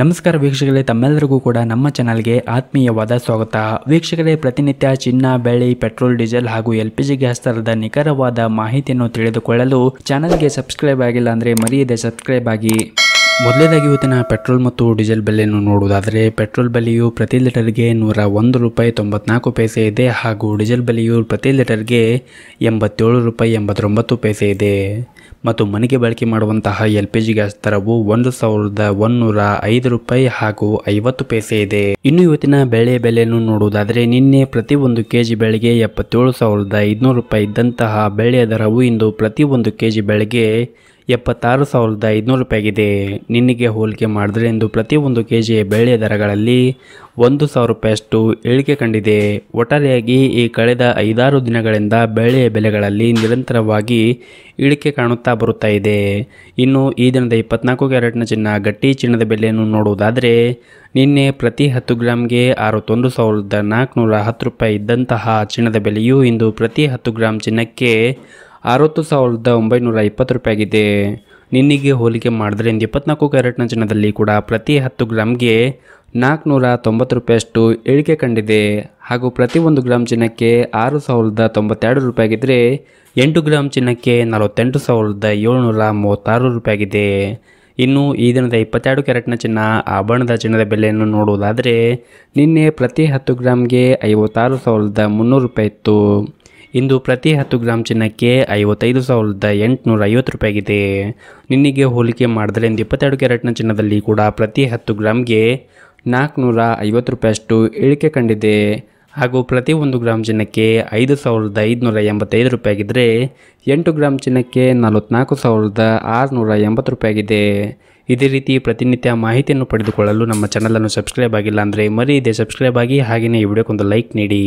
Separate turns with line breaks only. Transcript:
ನಮಸ್ಕಾರ ವೀಕ್ಷಕರೇ ತಮ್ಮೆಲ್ಲರಿಗೂ ಕೂಡ ನಮ್ಮ ಚಾನಲ್ಗೆ ಆತ್ಮೀಯವಾದ ಸ್ವಾಗತ ವೀಕ್ಷಕರೇ ಪ್ರತಿನಿತ್ಯ ಚಿನ್ನ ಬೆಳ್ಳಿ ಪೆಟ್ರೋಲ್ ಡೀಸೆಲ್ ಹಾಗೂ ಎಲ್ ಪಿ ಜಿ ಗ್ಯಾಸ್ ದರದ ನಿಖರವಾದ ಮಾಹಿತಿಯನ್ನು ತಿಳಿದುಕೊಳ್ಳಲು ಚಾನಲ್ಗೆ ಸಬ್ಸ್ಕ್ರೈಬ್ ಆಗಿಲ್ಲ ಅಂದರೆ ಮರೆಯದೆ ಸಬ್ಸ್ಕ್ರೈಬ್ ಆಗಿ ಮೊದಲನೇದಾಗಿ ಇವತ್ತಿನ ಪೆಟ್ರೋಲ್ ಮತ್ತು ಡೀಸೆಲ್ ಬೆಲೆಯನ್ನು ನೋಡುವುದಾದರೆ ಪೆಟ್ರೋಲ್ ಬೆಲೆಯು ಪ್ರತಿ ಲೀಟರ್ಗೆ ನೂರ ಒಂದು ರೂಪಾಯಿ ತೊಂಬತ್ನಾಲ್ಕು ಪೈಸೆ ಇದೆ ಹಾಗೂ ಡೀಸೆಲ್ ಬೆಲೆಯು ಪ್ರತಿ ಲೀಟರ್ಗೆ ಎಂಬತ್ತೇಳು ರೂಪಾಯಿ ಎಂಬತ್ತೊಂಬತ್ತು ಪೈಸೆ ಇದೆ ಮತ್ತು ಮನೆಗೆ ಬಳಕೆ ಮಾಡುವಂತಹ ಎಲ್ ಪಿ ಜಿ ಗ್ಯಾಸ್ ದರವು ಒಂದು ಸಾವಿರದ ಒನ್ನೂರ ಐದು ರೂಪಾಯಿ ಹಾಗೂ ಐವತ್ತು ಪೈಸೆ ಇದೆ ಇನ್ನು ಇವತ್ತಿನ ಬೆಳೆ ಬೆಲೆಯನ್ನು ನೋಡುವುದಾದರೆ ನಿನ್ನೆ ಪ್ರತಿ ಒಂದು ಕೆ ಜಿ ಬೆಳೆಗೆ ಎಪ್ಪತ್ತೇಳು ಸಾವಿರದ ಐದುನೂರು ರೂಪಾಯಿ ಇದ್ದಂತಹ ಬೆಳೆಯ ದರವು ಇಂದು ಪ್ರತಿ ಒಂದು ಕೆ ಜಿ ಬೆಳೆಗೆ ಎಪ್ಪತ್ತಾರು ಸಾವಿರದ ಐದುನೂರು ರೂಪಾಯಿಗಿದೆ ನಿನ್ನೆಗೆ ಹೋಲಿಕೆ ಮಾಡಿದ್ರೆ ಇಂದು ಪ್ರತಿಯೊಂದು ಕೆ ಜಿಯ ಬೆಳೆಯ ದರಗಳಲ್ಲಿ ಒಂದು ಸಾವಿರ ರೂಪಾಯಿಯಷ್ಟು ಇಳಿಕೆ ಕಂಡಿದೆ ಒಟ್ಟಾರೆಯಾಗಿ ಈ ಕಳೆದ ಐದಾರು ದಿನಗಳಿಂದ ಬೆಳೆಯ ಬೆಲೆಗಳಲ್ಲಿ ನಿರಂತರವಾಗಿ ಇಳಿಕೆ ಕಾಣುತ್ತಾ ಬರುತ್ತಾ ಇದೆ ಇನ್ನು ಈ ದಿನದ ಇಪ್ಪತ್ನಾಲ್ಕು ಕ್ಯಾರೆಟ್ನ ಚಿನ್ನ ಗಟ್ಟಿ ಚಿನ್ನದ ಬೆಲೆಯನ್ನು ನೋಡುವುದಾದರೆ ನಿನ್ನೆ ಪ್ರತಿ ಹತ್ತು ಗ್ರಾಮ್ಗೆ ಅರವತ್ತೊಂದು ಸಾವಿರದ ನಾಲ್ಕುನೂರ ಹತ್ತು ರೂಪಾಯಿ ಇದ್ದಂತಹ ಚಿನ್ನದ ಬೆಲೆಯು ಇಂದು ಪ್ರತಿ ಹತ್ತು ಗ್ರಾಮ್ ಚಿನ್ನಕ್ಕೆ ಅರವತ್ತು ಸಾವಿರದ ಒಂಬೈನೂರ ಇಪ್ಪತ್ತು ರೂಪಾಯಿಗಿದೆ ನಿನ್ನಿಗೆ ಹೋಲಿಕೆ ಮಾಡಿದ್ರಿಂದ ಇಪ್ಪತ್ನಾಲ್ಕು ಕ್ಯಾರೆಟ್ನ ಚಿನ್ನದಲ್ಲಿ ಕೂಡ ಪ್ರತಿ ಹತ್ತು ಗ್ರಾಮ್ಗೆ ನಾಲ್ಕುನೂರ ತೊಂಬತ್ತು ರೂಪಾಯಿಯಷ್ಟು ಇಳಿಕೆ ಕಂಡಿದೆ ಹಾಗೂ ಪ್ರತಿ ಒಂದು ಗ್ರಾಮ್ ಚಿನ್ನಕ್ಕೆ ಆರು ಸಾವಿರದ ತೊಂಬತ್ತೆರಡು ರೂಪಾಯಿಗಿದ್ರೆ ಎಂಟು ಗ್ರಾಮ್ ಚಿನ್ನಕ್ಕೆ ನಲವತ್ತೆಂಟು ಸಾವಿರದ ಏಳುನೂರ ಮೂವತ್ತಾರು ರೂಪಾಯಿಗಿದೆ ಇನ್ನು ಈ ದಿನದ ಇಪ್ಪತ್ತೆರಡು ಕ್ಯಾರೆಟ್ನ ಚಿನ್ನ ಆಭರಣದ ಚಿನ್ನದ ಬೆಲೆಯನ್ನು ನೋಡುವುದಾದರೆ ನಿನ್ನೆ ಪ್ರತಿ ಹತ್ತು ಗ್ರಾಮ್ಗೆ ಐವತ್ತಾರು ಸಾವಿರದ ಮುನ್ನೂರು ರೂಪಾಯಿ ಇತ್ತು ಇಂದು ಪ್ರತಿ ಹತ್ತು ಗ್ರಾಮ್ ಚಿನ್ನಕ್ಕೆ ಐವತ್ತೈದು ಸಾವಿರದ ಎಂಟುನೂರ ಐವತ್ತು ರೂಪಾಯಿಗಿದೆ ನಿನ್ನೆಗೆ ಹೋಲಿಕೆ ಮಾಡಿದ್ರೆ ಇಂದು ಇಪ್ಪತ್ತೆರಡು ಕ್ಯಾರೆಟ್ನ ಚಿನ್ನದಲ್ಲಿ ಕೂಡ ಪ್ರತಿ ಹತ್ತು ಗ್ರಾಮ್ಗೆ ನಾಲ್ಕುನೂರ ಐವತ್ತು ರೂಪಾಯಿಯಷ್ಟು ಇಳಿಕೆ ಕಂಡಿದೆ ಹಾಗೂ ಪ್ರತಿ ಒಂದು ಗ್ರಾಮ್ ಚಿನ್ನಕ್ಕೆ ಐದು ಸಾವಿರದ ಐದುನೂರ ಎಂಬತ್ತೈದು ರೂಪಾಯಿಗಿದ್ರೆ ಎಂಟು ಗ್ರಾಮ್ ಚಿನ್ನಕ್ಕೆ ನಲವತ್ನಾಲ್ಕು ಸಾವಿರದ ಆರುನೂರ ಎಂಬತ್ತು ರೂಪಾಯಿಗಿದೆ ಇದೇ ರೀತಿ ಪ್ರತಿನಿತ್ಯ ಮಾಹಿತಿಯನ್ನು ಪಡೆದುಕೊಳ್ಳಲು ನಮ್ಮ ಚಾನಲನ್ನು ಸಬ್ಸ್ಕ್ರೈಬ್ ಆಗಿಲ್ಲ ಅಂದರೆ ಮರಿ ಇದೆ ಸಬ್ಸ್ಕ್ರೈಬ್ ಆಗಿ ಹಾಗೆಯೇ ಈ ವಿಡಿಯೋಕ್ಕೊಂದು ಲೈಕ್ ನೀಡಿ